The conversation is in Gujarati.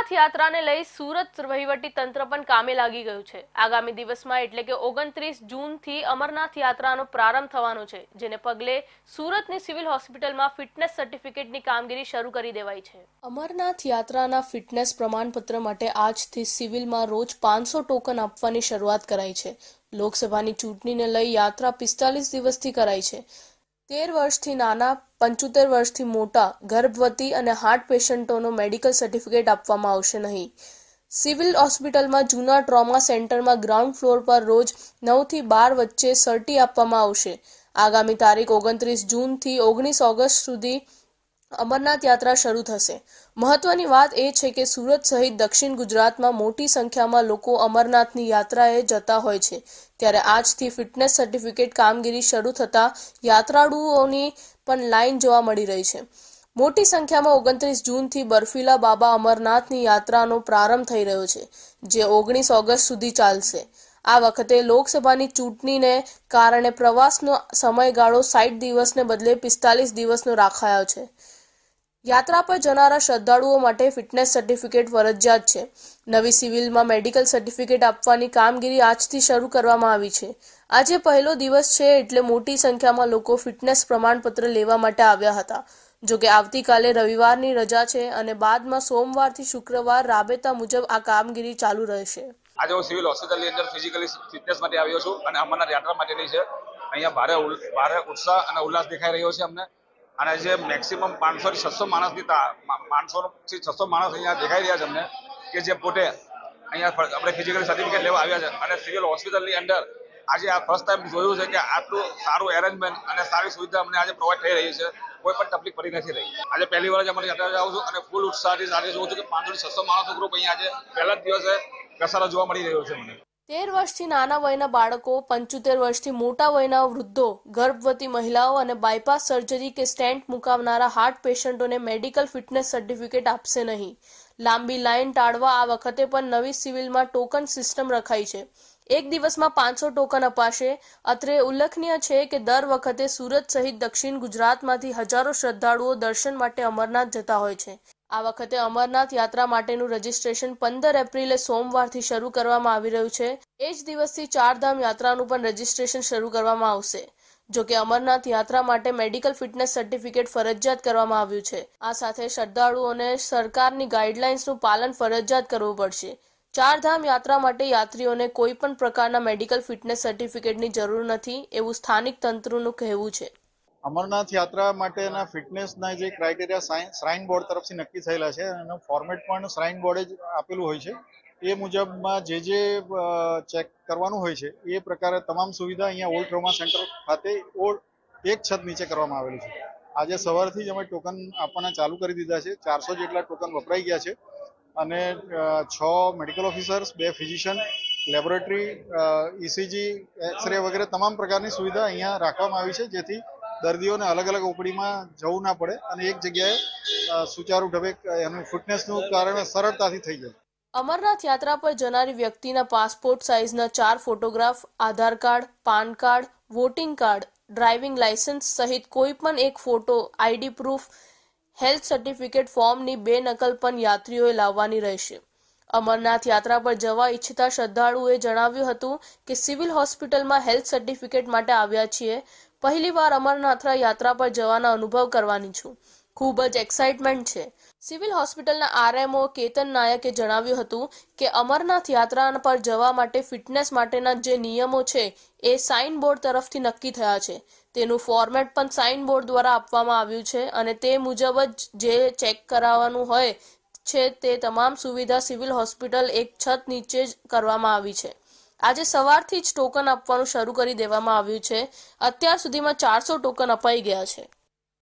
અમરનાથ યાત્રાને લઈ સુરત વહીવટી તંત્ર પણ કામે લાગી ગયું છે આગામી દિવસમાં એટલે કે ઓગણત્રીસ જૂનથી અમરનાથ યાત્રાનો પ્રારંભ થવાનો છે જેને પગલે સુરતની સિવિલ હોસ્પિટલમાં ફિટનેસ સર્ટિફિકેટની કામગીરી શરૂ કરી દેવાઈ છે અમરનાથ યાત્રાના ફિટનેસ પ્રમાણપત્ર માટે આજથી સિવિલમાં રોજ પાંચસો ટોકન આપવાની શરૂઆત કરાઈ છે લોકસભાની ચૂંટણીને લઈ યાત્રા પિસ્તાલીસ દિવસથી કરાઈ છે તેર વર્ષથી નાના પંચોતેર વર્ષથી મોટા ગર્ભવતી અને હાર્ટ પેશન્ટોનો મેડિકલ સર્ટિફિકેટ આપવામાં આવશે નહીં સિવિલ હોસ્પિટલમાં જૂના ટ્રોમા સેન્ટરમાં ગ્રાઉન્ડ ફ્લોર પર રોજ નવથી બાર વચ્ચે સર્ટી આપવામાં આવશે આગામી તારીખ ઓગણત્રીસ જૂનથી ઓગણીસ ઓગસ્ટ સુધી અમરનાથ યાત્રા શરૂ થશે મહત્વની વાત એ છે કે સુરત સહિત દક્ષિણ ગુજરાતમાં મોટી સંખ્યામાં લોકો અમરનાથની યાત્રાએ જતા હોય છે ત્યારે આજથી ફિટનેસ સર્ટિફિકેટ કામગીરી શરૂ થતા યાત્રાળુઓની પણ લાઈન જોવા મળી રહી છે મોટી સંખ્યામાં ઓગણત્રીસ જૂનથી બર્ફીલા બાબા અમરનાથની યાત્રાનો પ્રારંભ થઈ રહ્યો છે જે ઓગણીસ ઓગસ્ટ સુધી ચાલશે આ વખતે લોકસભાની ચૂંટણીને કારણે પ્રવાસનો સમયગાળો સાઠ દિવસને બદલે પિસ્તાલીસ દિવસનો રાખાયો છે યાત્રા પર જનારા શ્રદ્ધાળુઓ માટે ફિટનેસ સર્ટિફિકેટ ફરજિયાત છે નવી સિવિલમાં મેડિકલ સર્ટિફિકેટ આપવાની કામગીરી આજથી શરૂ કરવામાં આવી છે આજે પહેલો દિવસ છે એટલે મોટી સંખ્યામાં લોકો ફિટનેસ પ્રમાણપત્ર લેવા માટે આવ્યા હતા જોકે આવતીકાલે રવિવારની રજા છે અને બાદમાં સોમવારથી શુક્રવાર રાબેતા મુજબ આ કામગીરી ચાલુ રહેશે આજે હું સિવિલ હોસ્પિટલની અંદર ફિઝિકલી ફિટનેસ માટે આવ્યો છું અને અમારા યાત્રા માટેની છે અહીંયા ભારે ભારે ઉત્સાહ અને ઉલ્લાસ દેખાઈ રહ્યો છે અમને અને જે મેક્સિમમ પાંચસો થી છસો માણસની પાંચસો થી છસો માણસ અહીંયા દેખાઈ રહ્યા છે અમને કે જે પોતે અહીંયા આપણે ફિઝિકલ સર્ટિફિકેટ લેવા આવ્યા છે અને સિવિલ હોસ્પિટલની અંદર આજે આ ફર્સ્ટ ટાઈમ જોયું છે કે આટલું સારું એરેન્જમેન્ટ અને સારી સુવિધા અમને આજે પ્રોવાઈડ થઈ રહી છે કોઈ પણ તકલીફ પડી નથી રહી આજે પહેલી વાર જ અમારી અત્યારે આવું છું અને ફૂલ ઉત્સાહથી સાથે જોઉં છું કે પાંચસો થી છસો માણસનું ગ્રુપ અહીંયા આજે પહેલા જ દિવસે ઘસારો જોવા મળી રહ્યો છે મને તેર વર્ષથી નાના વયના બાળકો પંચોતેર વર્ષથી મોટા વયના વૃદ્ધો ગર્ભવતી મહિલાઓ અને બાયપાસ સર્જરી કે સ્ટેન્ટ મુકાવનારા હાર્ટ પેશન્ટોને મેડિકલ ફિટનેસ સર્ટિફિકેટ આપશે નહીં લાંબી લાઇન ટાળવા આ વખતે પણ નવી સિવિલમાં ટોકન સિસ્ટમ રખાઈ છે એક દિવસમાં પાંચસો ટોકન અપાશે અત્રે ઉલ્લેખનીય છે કે દર વખતે સુરત સહિત દક્ષિણ ગુજરાતમાંથી હજારો શ્રદ્ધાળુઓ દર્શન માટે અમરનાથ જતા હોય છે આ વખતે અમરનાથ યાત્રા માટેનું રજીસ્ટ્રેશન પંદર એપ્રિલે સોમવારથી શરૂ કરવામાં આવી રહ્યું છે એ જ દિવસથી ચારધામ યાત્રાનું પણ રજીસ્ટ્રેશન શરૂ કરવામાં આવશે જો કે અમરનાથ યાત્રા માટે મેડિકલ ફિટનેસ સર્ટિફિકેટ ફરજિયાત કરવામાં આવ્યું છે આ સાથે શ્રદ્ધાળુઓને સરકારની ગાઈડલાઇન્સનું પાલન ફરજિયાત કરવું પડશે ચારધામ યાત્રા માટે યાત્રીઓને કોઈ પણ પ્રકારના મેડિકલ ફિટનેસ સર્ટિફિકેટની જરૂર નથી એવું સ્થાનિક તંત્રનું કહેવું છે અમરનાથ યાત્રા માટેના ફિટનેસના જે ક્રાઇટેરિયા શ્રાઇન બોર્ડ તરફથી નક્કી થયેલા છે અને ફોર્મેટ પણ શ્રાઇન બોર્ડે જ આપેલું હોય છે એ મુજબમાં જે જે ચેક કરવાનું હોય છે એ પ્રકારે તમામ સુવિધા અહીંયા ઓલ્ડ ટ્રોમા સેન્ટર ખાતે ઓલ્ડ એક છત નીચે કરવામાં આવેલી છે આજે સવારથી જ અમે ટોકન આપવાના ચાલુ કરી દીધા છે ચારસો જેટલા ટોકન વપરાઈ ગયા છે અને છ મેડિકલ ઓફિસર્સ બે ફિઝિશિયન લેબોરેટરી ઇસીજી એક્સરે વગેરે તમામ પ્રકારની સુવિધા અહીંયા રાખવામાં આવી છે જેથી દર્દીઓને અલગ અલગ ઓપડીમાં જવું ના પડે અને એક જગ્યાએ સુચારુ ઢબે એનું ફિટનેસનું કારણે સરળતાથી થઈ જાય અમરનાથ યાત્રા પર જનારી વ્યક્તિના પાસપોર્ટ સાઇઝના ચાર photograph Aadhaar card PAN card voting card driving licence સહિત કોઈ પણ એક photo ID proof health certificate ફોર્મની બે નકલ પણ યાત્રીઓએ લાવવાની રહેશે અમરનાથ યાત્રા પર જવા ઈચ્છતા શ્રદ્ધાળુએ જણાવ્યું હતું કે સિવિલ હોસ્પિટલમાં હેલ્થ સર્ટિફિકેટ માટે આવ્યા છીએ પહેલીવાર અમરનાથ યાત્રા પર જવાનો અનુભવ કરવાની છું ખૂબ જ એક્સાઇટમેન્ટ છે સિવિલ હોસ્પિટલના આરએમઓ કેતન નાયકે જણાવ્યું હતું કે અમરનાથ યાત્રા પર જવા માટે ફિટનેસ માટેના જે નિયમો છે એ સાઇન બોર્ડ તરફથી નક્કી થયા છે તેનું ફોર્મેટ પણ સાઇન બોર્ડ દ્વારા આપવામાં આવ્યું છે અને તે મુજબ જ જે ચેક કરાવવાનું હોય છે તે તમામ સુવિધા સિવિલ હોસ્પિટલ એક છત નીચે જ કરવામાં આવી છે આજે સવારથી જ ટોકન આપવાનું શરૂ કરી દેવામાં આવ્યું છે અત્યાર સુધીમાં ચારસો ટોકન અપાઈ ગયા છે